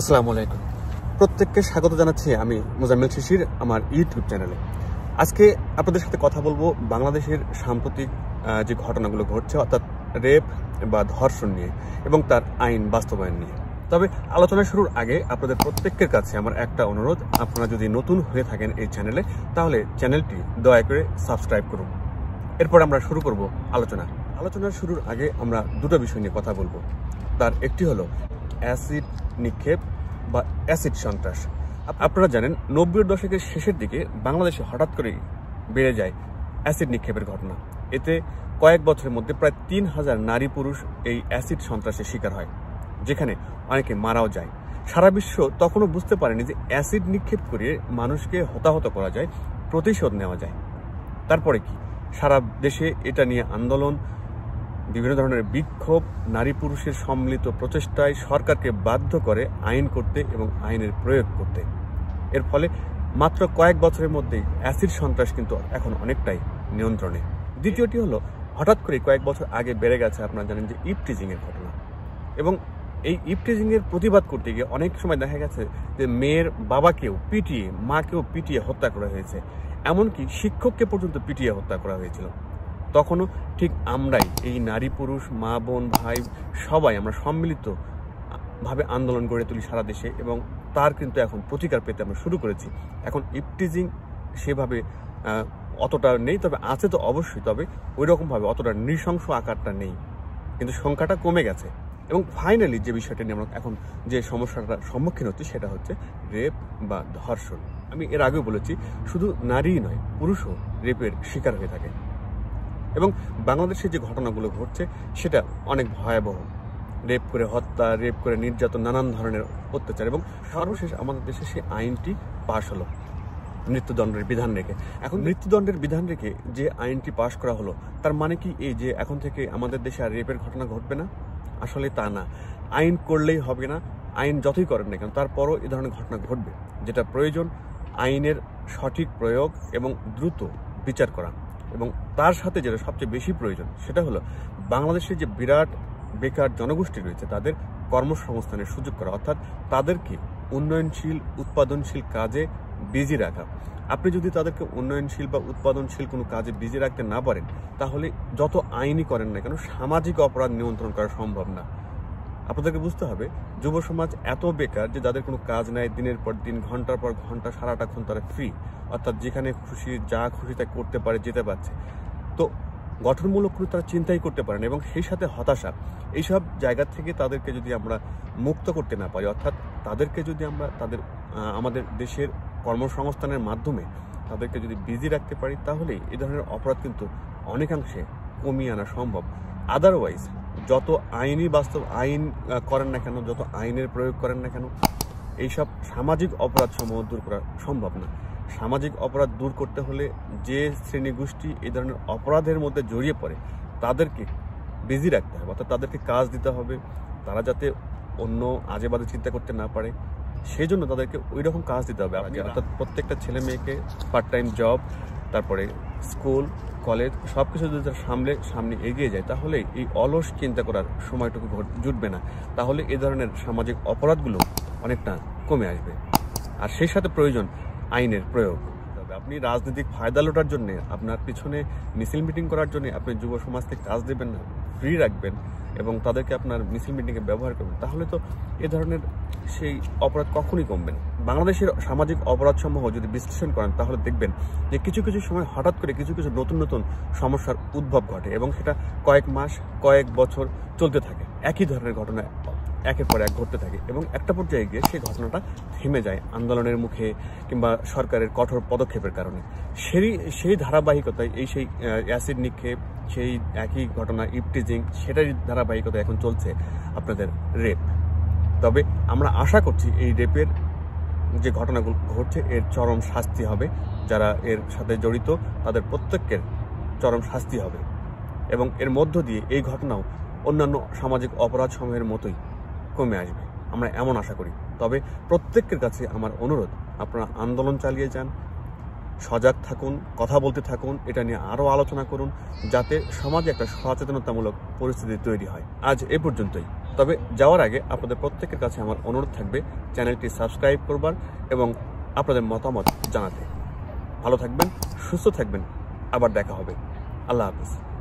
আসসালামু আলাইকুম প্রত্যেককে স্বাগত জানাচ্ছি আমি মোজাম্মেল শিশির আমার ইউটিউব চ্যানেলে আজকে আপনাদের সাথে কথা বলবো বাংলাদেশের সাম্প্রতিক যে ঘটনাগুলো ঘটছে অর্থাৎ রেপ বা ধর্ষণ নিয়ে এবং তার আইন বাস্তবায়ন নিয়ে তবে আলোচনা শুরুর আগে আপনাদের প্রত্যেকের কাছে আমার একটা অনুরোধ আপনারা যদি নতুন হয়ে থাকেন এই চ্যানেলে তাহলে চ্যানেলটি দয়া করে সাবস্ক্রাইব করুন এরপর আমরা শুরু করব আলোচনা আলোচনার শুরুর আগে আমরা দুটো বিষয় নিয়ে কথা বলবো তার একটি হলো অ্যাসিড নিক্ষেপ বা অ্যাসিড সন্ত্রাস আপনারা জানেন নব্বই দশকের শেষের দিকে বাংলাদেশে হঠাৎ করেই বেড়ে যায় অ্যাসিড নিক্ষেপের ঘটনা এতে কয়েক বছরের মধ্যে প্রায় তিন হাজার নারী পুরুষ এই অ্যাসিড সন্ত্রাসের শিকার হয় যেখানে অনেকে মারাও যায় সারা বিশ্ব তখনও বুঝতে পারেনি যে অ্যাসিড নিক্ষেপ করে মানুষকে হতাহত করা যায় প্রতিশোধ নেওয়া যায় তারপরে কি সারা দেশে এটা নিয়ে আন্দোলন বিভিন্ন ধরনের বিক্ষোভ নারী পুরুষের সম্মিলিত প্রচেষ্টায় সরকারকে বাধ্য করে আইন করতে এবং আইনের প্রয়োগ করতে এর ফলে মাত্র কয়েক বছরের মধ্যেই অ্যাসিড সন্ত্রাস কিন্তু এখন অনেকটাই নিয়ন্ত্রণে দ্বিতীয়টি হলো হঠাৎ করে কয়েক বছর আগে বেড়ে গেছে আপনারা জানেন যে ইপটিজিংয়ের ঘটনা এবং এই ইপটিজিংয়ের প্রতিবাদ করতে গিয়ে অনেক সময় দেখা গেছে যে মেয়ের বাবাকেও পিটিয়ে মাকেও পিটিয়ে হত্যা করা হয়েছে এমনকি শিক্ষককে পর্যন্ত পিটিয়ে হত্যা করা হয়েছিল তখনও ঠিক আমরাই এই নারী পুরুষ মা বোন ভাই সবাই আমরা সম্মিলিত ভাবে আন্দোলন গড়ে তুলি সারা দেশে এবং তার কিন্তু এখন প্রতিকার পেতে আমরা শুরু করেছি এখন ইপটিজিং সেভাবে অতটা নেই তবে আছে তো অবশ্যই তবে ওই রকমভাবে অতটা নৃশংস আকারটা নেই কিন্তু সংখ্যাটা কমে গেছে এবং ফাইনালি যে বিষয়টা নিয়ে আমরা এখন যে সমস্যাটা সম্মুখীন হচ্ছে সেটা হচ্ছে রেপ বা ধর্ষণ আমি এর আগেও বলেছি শুধু নারীই নয় পুরুষও রেপের শিকার হয়ে থাকে এবং বাংলাদেশে যে ঘটনাগুলো ঘটছে সেটা অনেক ভয়াবহ রেপ করে হত্যা রেপ করে নির্যাতন নানান ধরনের অত্যাচার এবং সর্বশেষ আমাদের দেশে সেই আইনটি পাশ হলো মৃত্যুদণ্ডের বিধান রেখে এখন মৃত্যুদণ্ডের বিধান রেখে যে আইনটি পাশ করা হলো তার মানে কি এই যে এখন থেকে আমাদের দেশে আর রেপের ঘটনা ঘটবে না আসলে তা না আইন করলেই হবে না আইন যতই করেন না কেন তারপরও এ ধরনের ঘটনা ঘটবে যেটা প্রয়োজন আইনের সঠিক প্রয়োগ এবং দ্রুত বিচার করা এবং তার সাথে যেটা সবচেয়ে বেশি প্রয়োজন সেটা হলো বাংলাদেশের যে বিরাট বেকার জনগোষ্ঠী রয়েছে তাদের কর্মসংস্থানের সুযোগ করা অর্থাৎ তাদেরকে উন্নয়নশীল উৎপাদনশীল কাজে বিজি রাখা আপনি যদি তাদেরকে উন্নয়নশীল বা উৎপাদনশীল কোনো কাজে বিজি রাখতে না পারেন তাহলে যত আইনই করেন না কেন সামাজিক অপরাধ নিয়ন্ত্রণ করা সম্ভব না আপনাদেরকে বুঝতে হবে যুব সমাজ এত বেকার যে যাদের কোনো কাজ নাই দিনের পর দিন ঘন্টার পর ঘন্টা সারাটাক্ষণ তারা ফ্রি অর্থাৎ যেখানে খুশি যা খুশি তা করতে পারে যেতে পারছে তো গঠনমূলক করে তারা চিন্তাই করতে পারে না এবং সেই সাথে হতাশা এইসব জায়গা থেকে তাদেরকে যদি আমরা মুক্ত করতে না পারি অর্থাৎ তাদেরকে যদি আমরা তাদের আমাদের দেশের কর্মসংস্থানের মাধ্যমে তাদেরকে যদি বিজি রাখতে পারি তাহলেই এ ধরনের অপরাধ কিন্তু অনেকাংশে কমিয়ে আনা সম্ভব আদারওয়াইজ যত আইনি বাস্তব আইন করেন না কেন যত আইনের প্রয়োগ করেন না কেন এইসব সামাজিক অপরাধ সমূহ দূর করা সম্ভব না সামাজিক অপরাধ দূর করতে হলে যে শ্রেণীগোষ্ঠী এই ধরনের অপরাধের মধ্যে জড়িয়ে পড়ে তাদেরকে বিজি রাখতে হবে অর্থাৎ তাদেরকে কাজ দিতে হবে তারা যাতে অন্য আজে বাজে চিন্তা করতে না পারে সেই জন্য তাদেরকে ওই রকম কাজ দিতে হবে আচ্ছা। অর্থাৎ প্রত্যেকটা ছেলে মেয়েকে পার্ট টাইম জব তারপরে স্কুল কলেজ সব কিছু যদি তারা সামলে সামনে এগিয়ে যায় তাহলে এই অলস চিন্তা করার সময়টুকু জুটবে না তাহলে এ ধরনের সামাজিক অপরাধগুলো অনেকটা কমে আসবে আর সেই সাথে প্রয়োজন আইনের প্রয়োগ আপনি রাজনৈতিক ফায়দা লোটার জন্য আপনার পিছনে মিছিল মিটিং করার জন্য আপনি যুব সমাজকে কাজ দেবেন না ফ্রি রাখবেন এবং তাদেরকে আপনার মিছিল মিটিংয়ে ব্যবহার করবেন তাহলে তো এ ধরনের সেই অপরাধ কখনই কমবে না বাংলাদেশের সামাজিক অপরাধসমূহ যদি বিশ্লেষণ করেন তাহলে দেখবেন যে কিছু কিছু সময় হঠাৎ করে কিছু কিছু নতুন নতুন সমস্যার উদ্ভব ঘটে এবং সেটা কয়েক মাস কয়েক বছর চলতে থাকে একই ধরনের ঘটনা একের পর এক ঘটতে থাকে এবং একটা পর্যায়ে গিয়ে সেই ঘটনাটা থেমে যায় আন্দোলনের মুখে কিংবা সরকারের কঠোর পদক্ষেপের কারণে সেই সেই ধারাবাহিকতায় এই সেই অ্যাসিড নিক্ষেপ সেই একই ঘটনা ইপটিজিং সেটারই ধারাবাহিকতা এখন চলছে আপনাদের রেপ তবে আমরা আশা করছি এই রেপের যে ঘটনাগুলো ঘটছে এর চরম শাস্তি হবে যারা এর সাথে জড়িত তাদের প্রত্যেকের চরম শাস্তি হবে এবং এর মধ্য দিয়ে এই ঘটনাও অন্যান্য সামাজিক অপরাধ সময়ের মতোই কমে আসবে আমরা এমন আশা করি তবে প্রত্যেকের কাছে আমার অনুরোধ আপনারা আন্দোলন চালিয়ে যান সজাগ থাকুন কথা বলতে থাকুন এটা নিয়ে আরও আলোচনা করুন যাতে সমাজে একটা সচেতনতামূলক পরিস্থিতি তৈরি হয় আজ এ পর্যন্তই তবে যাওয়ার আগে আপনাদের প্রত্যেকের কাছে আমার অনুরোধ থাকবে চ্যানেলটি সাবস্ক্রাইব করবার এবং আপনাদের মতামত জানাতে ভালো থাকবেন সুস্থ থাকবেন আবার দেখা হবে আল্লাহ হাফিজ